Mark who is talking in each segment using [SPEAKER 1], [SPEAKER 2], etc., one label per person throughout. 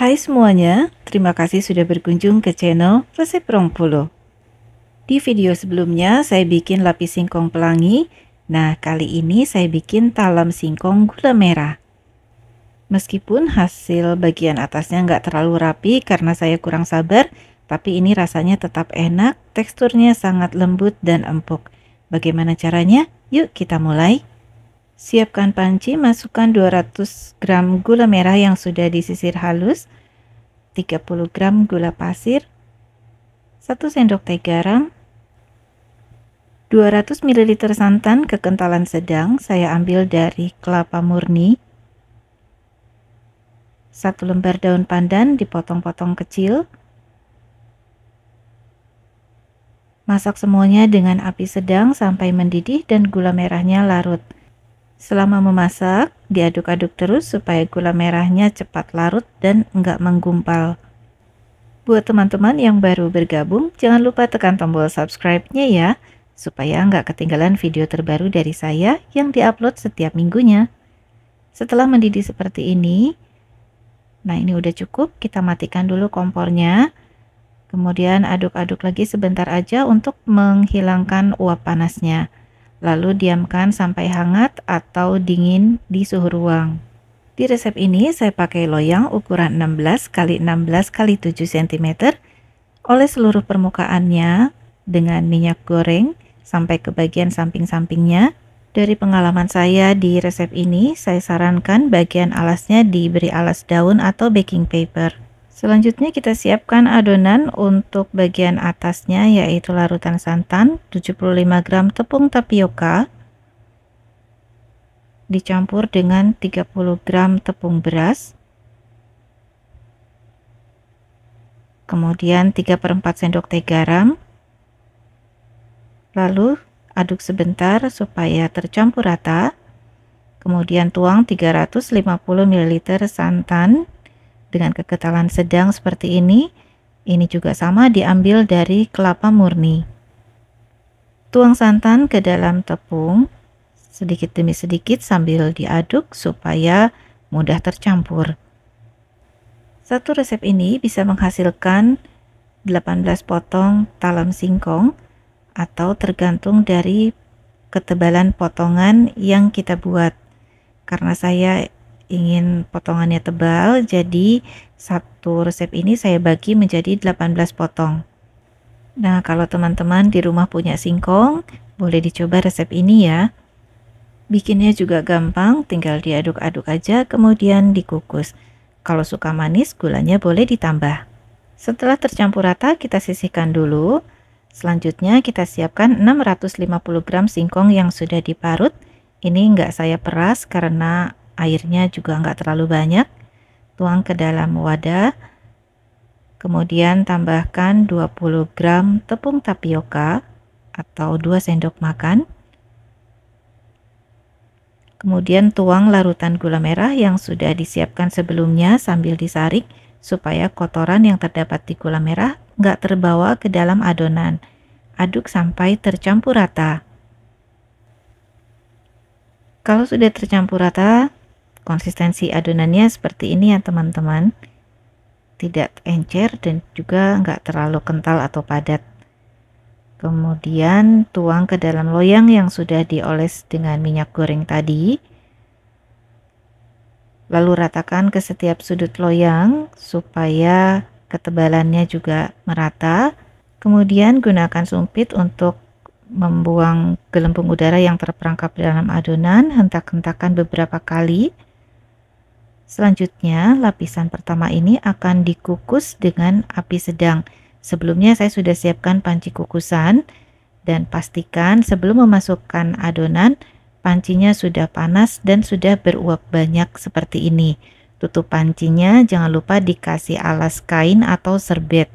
[SPEAKER 1] Hai semuanya, terima kasih sudah berkunjung ke channel Resep Rong Puluh. Di video sebelumnya saya bikin lapis singkong pelangi, nah kali ini saya bikin talam singkong gula merah. Meskipun hasil bagian atasnya nggak terlalu rapi karena saya kurang sabar, tapi ini rasanya tetap enak, teksturnya sangat lembut dan empuk. Bagaimana caranya? Yuk kita mulai. Siapkan panci, masukkan 200 gram gula merah yang sudah disisir halus, 30 gram gula pasir, 1 sendok teh garam, 200 ml santan kekentalan sedang saya ambil dari kelapa murni, 1 lembar daun pandan dipotong-potong kecil, Masak semuanya dengan api sedang sampai mendidih dan gula merahnya larut. Selama memasak, diaduk-aduk terus supaya gula merahnya cepat larut dan enggak menggumpal. Buat teman-teman yang baru bergabung, jangan lupa tekan tombol subscribe-nya ya, supaya enggak ketinggalan video terbaru dari saya yang diupload setiap minggunya. Setelah mendidih seperti ini, nah ini udah cukup, kita matikan dulu kompornya. Kemudian aduk-aduk lagi sebentar aja untuk menghilangkan uap panasnya. Lalu diamkan sampai hangat atau dingin di suhu ruang. Di resep ini saya pakai loyang ukuran 16 x 16 x 7 cm oleh seluruh permukaannya dengan minyak goreng sampai ke bagian samping-sampingnya. Dari pengalaman saya di resep ini, saya sarankan bagian alasnya diberi alas daun atau baking paper. Selanjutnya kita siapkan adonan untuk bagian atasnya yaitu larutan santan 75 gram tepung tapioka dicampur dengan 30 gram tepung beras kemudian 3 per 4 sendok teh garam lalu aduk sebentar supaya tercampur rata kemudian tuang 350 ml santan dengan kekentalan sedang seperti ini. Ini juga sama diambil dari kelapa murni. Tuang santan ke dalam tepung sedikit demi sedikit sambil diaduk supaya mudah tercampur. Satu resep ini bisa menghasilkan 18 potong talam singkong atau tergantung dari ketebalan potongan yang kita buat. Karena saya ingin potongannya tebal, jadi satu resep ini saya bagi menjadi 18 potong. Nah, kalau teman-teman di rumah punya singkong, boleh dicoba resep ini ya. Bikinnya juga gampang, tinggal diaduk-aduk aja, kemudian dikukus. Kalau suka manis, gulanya boleh ditambah. Setelah tercampur rata, kita sisihkan dulu. Selanjutnya, kita siapkan 650 gram singkong yang sudah diparut. Ini enggak saya peras karena airnya juga nggak terlalu banyak tuang ke dalam wadah kemudian tambahkan 20 gram tepung tapioka atau 2 sendok makan kemudian tuang larutan gula merah yang sudah disiapkan sebelumnya sambil disaring supaya kotoran yang terdapat di gula merah nggak terbawa ke dalam adonan aduk sampai tercampur rata kalau sudah tercampur rata, konsistensi adonannya seperti ini ya teman-teman tidak encer dan juga nggak terlalu kental atau padat kemudian tuang ke dalam loyang yang sudah dioles dengan minyak goreng tadi lalu ratakan ke setiap sudut loyang supaya ketebalannya juga merata kemudian gunakan sumpit untuk membuang gelembung udara yang terperangkap dalam adonan hentak-hentakan beberapa kali Selanjutnya, lapisan pertama ini akan dikukus dengan api sedang. Sebelumnya saya sudah siapkan panci kukusan dan pastikan sebelum memasukkan adonan, pancinya sudah panas dan sudah beruap banyak seperti ini. Tutup pancinya jangan lupa dikasih alas kain atau serbet.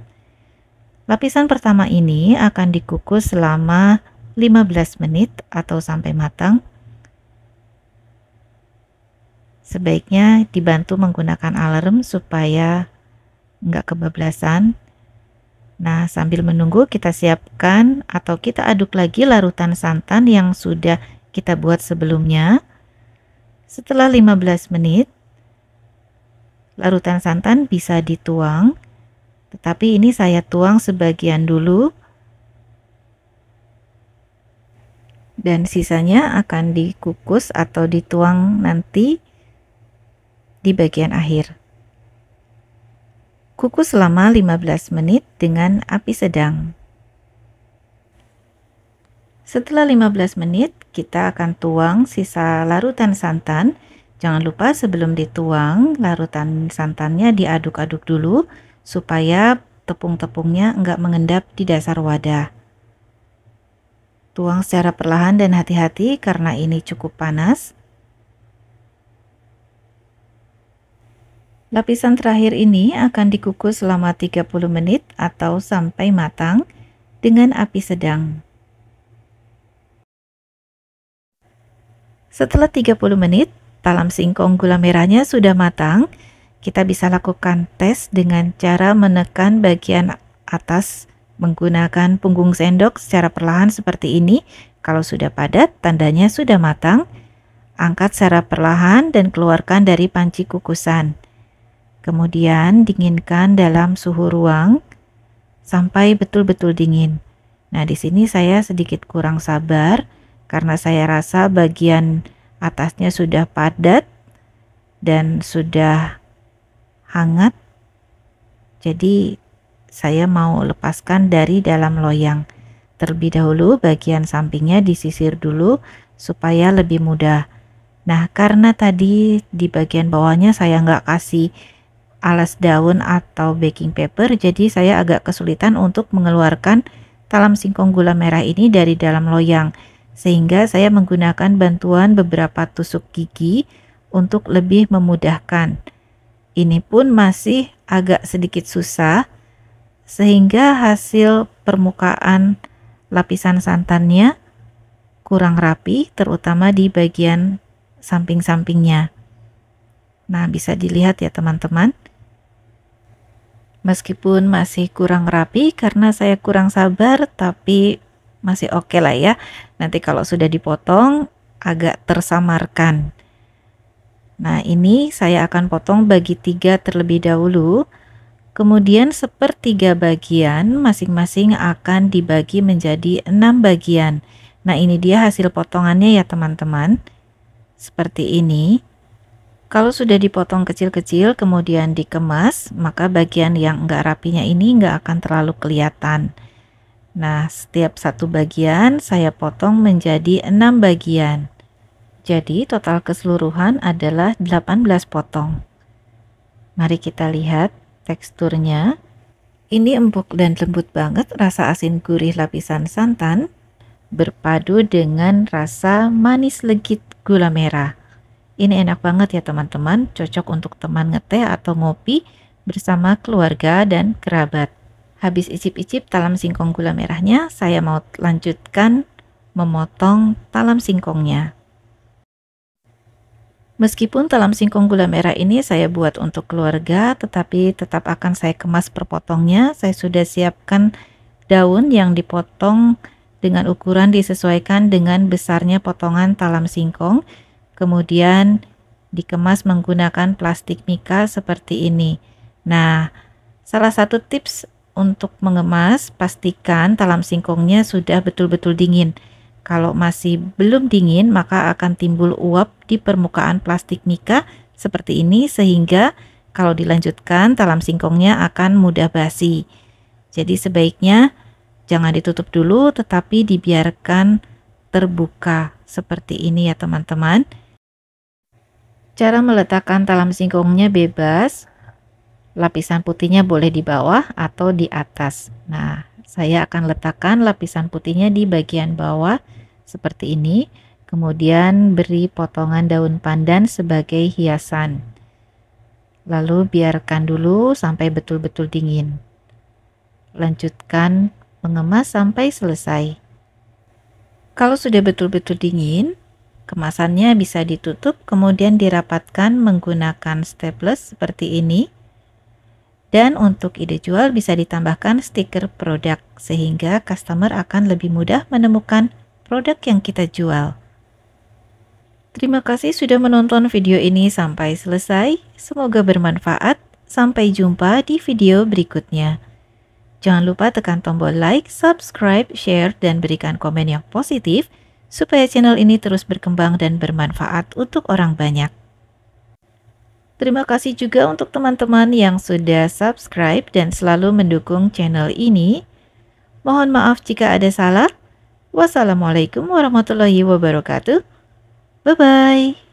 [SPEAKER 1] Lapisan pertama ini akan dikukus selama 15 menit atau sampai matang sebaiknya dibantu menggunakan alarm supaya nggak kebablasan. Nah, sambil menunggu kita siapkan atau kita aduk lagi larutan santan yang sudah kita buat sebelumnya. Setelah 15 menit, larutan santan bisa dituang. Tetapi ini saya tuang sebagian dulu. Dan sisanya akan dikukus atau dituang nanti di bagian akhir. Kukus selama 15 menit dengan api sedang. Setelah 15 menit, kita akan tuang sisa larutan santan. Jangan lupa sebelum dituang, larutan santannya diaduk-aduk dulu supaya tepung-tepungnya enggak mengendap di dasar wadah. Tuang secara perlahan dan hati-hati karena ini cukup panas. Lapisan terakhir ini akan dikukus selama 30 menit atau sampai matang dengan api sedang. Setelah 30 menit, talam singkong gula merahnya sudah matang. Kita bisa lakukan tes dengan cara menekan bagian atas menggunakan punggung sendok secara perlahan seperti ini. Kalau sudah padat, tandanya sudah matang. Angkat secara perlahan dan keluarkan dari panci kukusan. Kemudian dinginkan dalam suhu ruang sampai betul-betul dingin. Nah, di sini saya sedikit kurang sabar karena saya rasa bagian atasnya sudah padat dan sudah hangat. Jadi saya mau lepaskan dari dalam loyang. Terlebih dahulu bagian sampingnya disisir dulu supaya lebih mudah. Nah, karena tadi di bagian bawahnya saya nggak kasih alas daun atau baking paper jadi saya agak kesulitan untuk mengeluarkan talam singkong gula merah ini dari dalam loyang sehingga saya menggunakan bantuan beberapa tusuk gigi untuk lebih memudahkan ini pun masih agak sedikit susah sehingga hasil permukaan lapisan santannya kurang rapi, terutama di bagian samping-sampingnya. Nah, bisa dilihat ya, teman-teman. Meskipun masih kurang rapi karena saya kurang sabar, tapi masih oke okay lah ya. Nanti kalau sudah dipotong agak tersamarkan. Nah, ini saya akan potong bagi tiga terlebih dahulu. Kemudian sepertiga bagian masing-masing akan dibagi menjadi enam bagian. Nah, ini dia hasil potongannya ya teman-teman. Seperti ini. Kalau sudah dipotong kecil-kecil kemudian dikemas, maka bagian yang enggak rapinya ini enggak akan terlalu kelihatan. Nah, setiap satu bagian saya potong menjadi enam bagian. Jadi total keseluruhan adalah 18 potong. Mari kita lihat teksturnya. Ini empuk dan lembut banget rasa asin gurih lapisan santan berpadu dengan rasa manis legit gula merah. Ini enak banget ya teman-teman, cocok untuk teman ngeteh atau ngopi bersama keluarga dan kerabat. Habis icip-icip talam singkong gula merahnya, saya mau lanjutkan memotong talam singkongnya. Meskipun talam singkong gula merah ini saya buat untuk keluarga, tetapi tetap akan saya kemas perpotongnya. Saya sudah siapkan daun yang dipotong dengan ukuran disesuaikan dengan besarnya potongan talam singkong kemudian dikemas menggunakan plastik mika seperti ini. Nah, salah satu tips untuk mengemas, pastikan talam singkongnya sudah betul-betul dingin. Kalau masih belum dingin, maka akan timbul uap di permukaan plastik mika seperti ini sehingga kalau dilanjutkan talam singkongnya akan mudah basi. Jadi sebaiknya jangan ditutup dulu tetapi dibiarkan terbuka seperti ini ya teman-teman. Cara meletakkan talam singkongnya bebas, lapisan putihnya boleh di bawah atau di atas. Nah, saya akan letakkan lapisan putihnya di bagian bawah seperti ini. Kemudian beri potongan daun pandan sebagai hiasan. Lalu biarkan dulu sampai betul-betul dingin. Lanjutkan mengemas sampai selesai. Kalau sudah betul-betul dingin, Kemasannya bisa ditutup kemudian dirapatkan menggunakan staples seperti ini. Dan untuk ide jual bisa ditambahkan stiker produk sehingga customer akan lebih mudah menemukan produk yang kita jual. Terima kasih sudah menonton video ini sampai selesai. Semoga bermanfaat. Sampai jumpa di video berikutnya. Jangan lupa tekan tombol like, subscribe, share, dan berikan komen yang positif supaya channel ini terus berkembang dan bermanfaat untuk orang banyak. Terima kasih juga untuk teman-teman yang sudah subscribe dan selalu mendukung channel ini. Mohon maaf jika ada salah. Wassalamualaikum warahmatullahi wabarakatuh. Bye-bye.